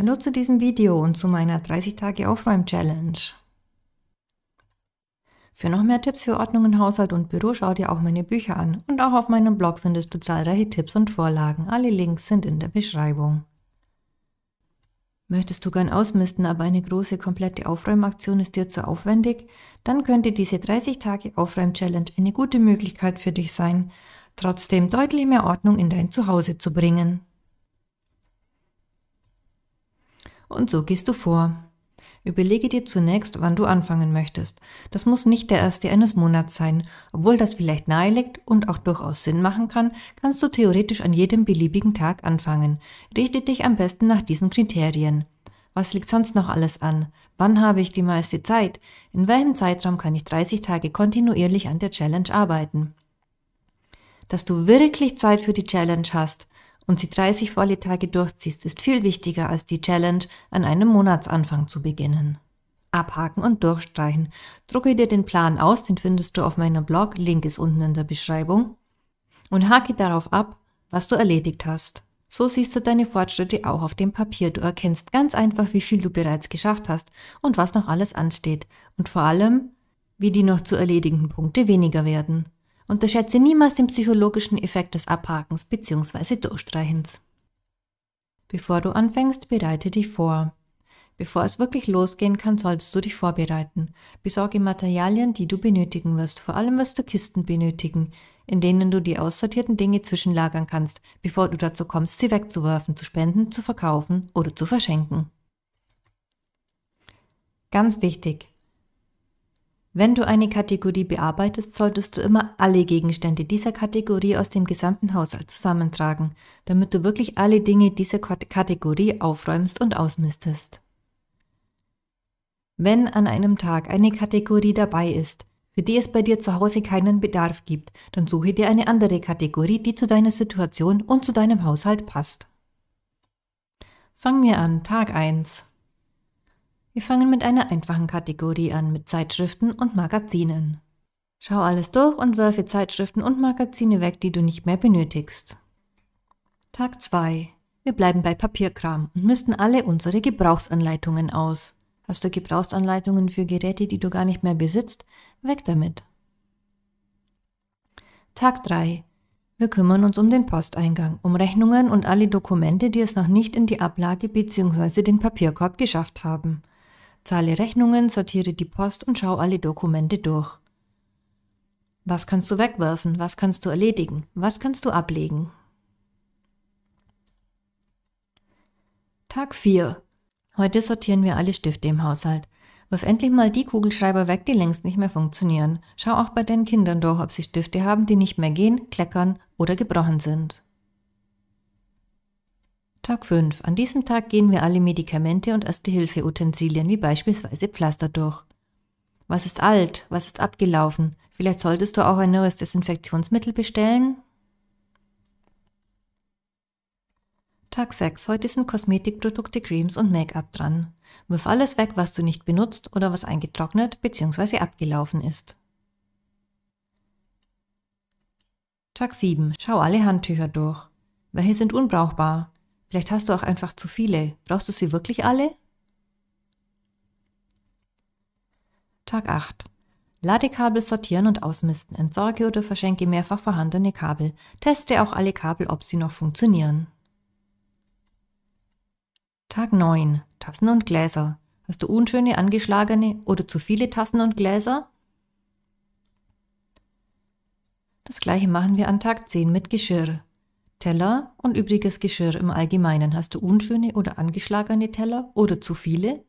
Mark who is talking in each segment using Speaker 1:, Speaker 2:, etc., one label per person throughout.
Speaker 1: Hallo zu diesem Video und zu meiner 30 Tage Aufräum-Challenge. Für noch mehr Tipps für Ordnung in Haushalt und Büro schau dir auch meine Bücher an und auch auf meinem Blog findest du zahlreiche Tipps und Vorlagen. Alle Links sind in der Beschreibung. Möchtest du gern ausmisten, aber eine große komplette Aufräumaktion ist dir zu aufwendig? Dann könnte diese 30 Tage Aufräum-Challenge eine gute Möglichkeit für dich sein, trotzdem deutlich mehr Ordnung in dein Zuhause zu bringen. Und so gehst du vor. Überlege dir zunächst, wann du anfangen möchtest. Das muss nicht der erste eines Monats sein. Obwohl das vielleicht nahe liegt und auch durchaus Sinn machen kann, kannst du theoretisch an jedem beliebigen Tag anfangen. Richte dich am besten nach diesen Kriterien. Was liegt sonst noch alles an? Wann habe ich die meiste Zeit? In welchem Zeitraum kann ich 30 Tage kontinuierlich an der Challenge arbeiten? Dass du wirklich Zeit für die Challenge hast, und sie 30 volle Tage durchziehst, ist viel wichtiger als die Challenge, an einem Monatsanfang zu beginnen. Abhaken und durchstreichen. Drucke dir den Plan aus, den findest du auf meinem Blog, Link ist unten in der Beschreibung, und hake darauf ab, was du erledigt hast. So siehst du deine Fortschritte auch auf dem Papier. Du erkennst ganz einfach, wie viel du bereits geschafft hast und was noch alles ansteht und vor allem, wie die noch zu erledigenden Punkte weniger werden. Unterschätze niemals den psychologischen Effekt des Abhakens bzw. Durchstreichens. Bevor du anfängst, bereite dich vor. Bevor es wirklich losgehen kann, solltest du dich vorbereiten. Besorge Materialien, die du benötigen wirst. Vor allem wirst du Kisten benötigen, in denen du die aussortierten Dinge zwischenlagern kannst, bevor du dazu kommst, sie wegzuwerfen, zu spenden, zu verkaufen oder zu verschenken. Ganz wichtig, wenn du eine Kategorie bearbeitest, solltest du immer alle Gegenstände dieser Kategorie aus dem gesamten Haushalt zusammentragen, damit du wirklich alle Dinge dieser Kategorie aufräumst und ausmistest. Wenn an einem Tag eine Kategorie dabei ist, für die es bei dir zu Hause keinen Bedarf gibt, dann suche dir eine andere Kategorie, die zu deiner Situation und zu deinem Haushalt passt. Fangen wir an, Tag 1. Wir fangen mit einer einfachen Kategorie an, mit Zeitschriften und Magazinen. Schau alles durch und werfe Zeitschriften und Magazine weg, die du nicht mehr benötigst. Tag 2. Wir bleiben bei Papierkram und müssten alle unsere Gebrauchsanleitungen aus. Hast du Gebrauchsanleitungen für Geräte, die du gar nicht mehr besitzt? Weg damit. Tag 3. Wir kümmern uns um den Posteingang, um Rechnungen und alle Dokumente, die es noch nicht in die Ablage bzw. den Papierkorb geschafft haben zahle Rechnungen, sortiere die Post und schau alle Dokumente durch. Was kannst du wegwerfen? Was kannst du erledigen? Was kannst du ablegen? Tag 4. Heute sortieren wir alle Stifte im Haushalt. Wirf endlich mal die Kugelschreiber weg, die längst nicht mehr funktionieren. Schau auch bei deinen Kindern durch, ob sie Stifte haben, die nicht mehr gehen, kleckern oder gebrochen sind. Tag 5. An diesem Tag gehen wir alle Medikamente und Erste-Hilfe-Utensilien wie beispielsweise Pflaster durch. Was ist alt? Was ist abgelaufen? Vielleicht solltest du auch ein neues Desinfektionsmittel bestellen? Tag 6. Heute sind Kosmetikprodukte, Creams und Make-up dran. Wirf alles weg, was du nicht benutzt oder was eingetrocknet bzw. abgelaufen ist. Tag 7. Schau alle Handtücher durch. Welche sind unbrauchbar? Vielleicht hast du auch einfach zu viele. Brauchst du sie wirklich alle? Tag 8. Ladekabel sortieren und ausmisten. Entsorge oder verschenke mehrfach vorhandene Kabel. Teste auch alle Kabel, ob sie noch funktionieren. Tag 9. Tassen und Gläser. Hast du unschöne, angeschlagene oder zu viele Tassen und Gläser? Das gleiche machen wir an Tag 10 mit Geschirr. Teller und übriges Geschirr im Allgemeinen. Hast du unschöne oder angeschlagene Teller oder zu viele?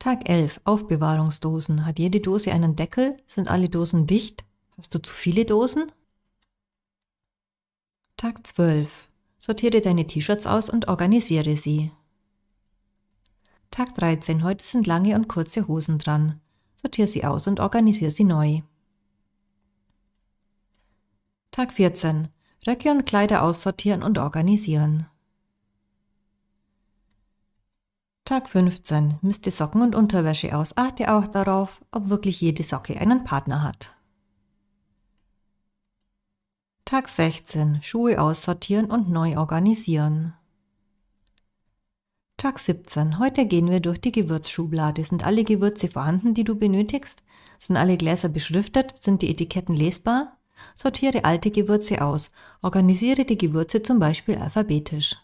Speaker 1: Tag 11. Aufbewahrungsdosen. Hat jede Dose einen Deckel? Sind alle Dosen dicht? Hast du zu viele Dosen? Tag 12. Sortiere deine T-Shirts aus und organisiere sie. Tag 13. Heute sind lange und kurze Hosen dran. Sortiere sie aus und organisiere sie neu. Tag 14. Röcke und Kleider aussortieren und organisieren. Tag 15. Misst die Socken und Unterwäsche aus. Achte auch darauf, ob wirklich jede Socke einen Partner hat. Tag 16. Schuhe aussortieren und neu organisieren. Tag 17. Heute gehen wir durch die Gewürzschublade. Sind alle Gewürze vorhanden, die du benötigst? Sind alle Gläser beschriftet? Sind die Etiketten lesbar? Sortiere alte Gewürze aus. Organisiere die Gewürze zum Beispiel alphabetisch.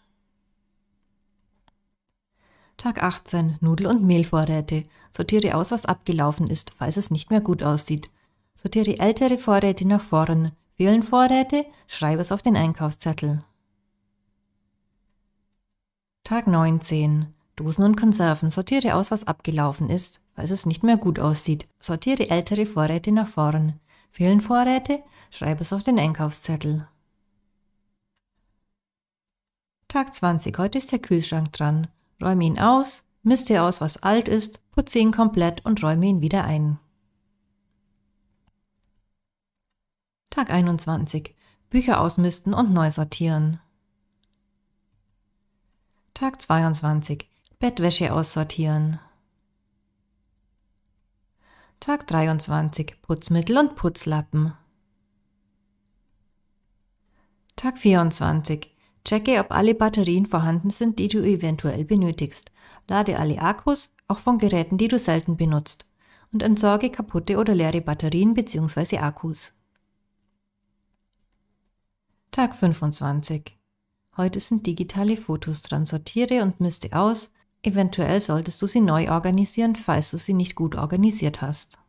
Speaker 1: Tag 18. Nudel- und Mehlvorräte. Sortiere aus, was abgelaufen ist, falls es nicht mehr gut aussieht. Sortiere ältere Vorräte nach vorn. Fehlen Vorräte? Schreibe es auf den Einkaufszettel. Tag 19. Dosen und Konserven. Sortiere aus, was abgelaufen ist, falls es nicht mehr gut aussieht. Sortiere ältere Vorräte nach vorn. Fehlen Vorräte? Schreib es auf den Einkaufszettel. Tag 20. Heute ist der Kühlschrank dran. Räume ihn aus, misst dir aus, was alt ist, putze ihn komplett und räume ihn wieder ein. Tag 21. Bücher ausmisten und neu sortieren. Tag 22. Bettwäsche aussortieren. Tag 23 Putzmittel und Putzlappen. Tag 24 Checke, ob alle Batterien vorhanden sind, die du eventuell benötigst. Lade alle Akkus, auch von Geräten, die du selten benutzt. Und entsorge kaputte oder leere Batterien bzw. Akkus. Tag 25 Heute sind digitale Fotos dran. Sortiere und misste aus, Eventuell solltest du sie neu organisieren, falls du sie nicht gut organisiert hast.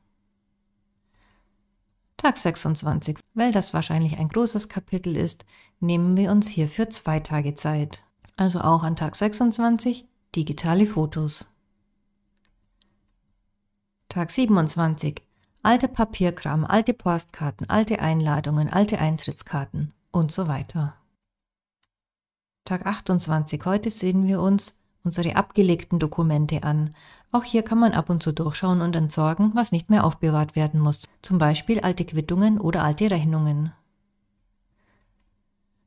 Speaker 1: Tag 26. Weil das wahrscheinlich ein großes Kapitel ist, nehmen wir uns hierfür zwei Tage Zeit. Also auch an Tag 26 digitale Fotos. Tag 27. Alte Papierkram, alte Postkarten, alte Einladungen, alte Eintrittskarten und so weiter. Tag 28. Heute sehen wir uns unsere abgelegten Dokumente an. Auch hier kann man ab und zu durchschauen und entsorgen, was nicht mehr aufbewahrt werden muss, zum Beispiel alte Quittungen oder alte Rechnungen.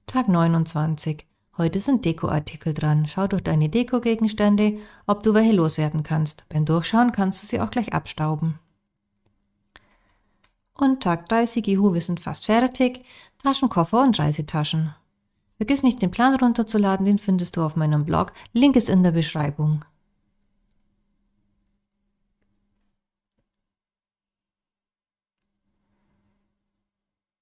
Speaker 1: Tag 29. Heute sind Dekoartikel dran. Schau durch deine Dekogegenstände, ob du welche loswerden kannst. Beim Durchschauen kannst du sie auch gleich abstauben. Und Tag 30, Juhu, wir sind fast fertig. Taschenkoffer und Reisetaschen. Vergiss nicht, den Plan runterzuladen, den findest du auf meinem Blog. Link ist in der Beschreibung.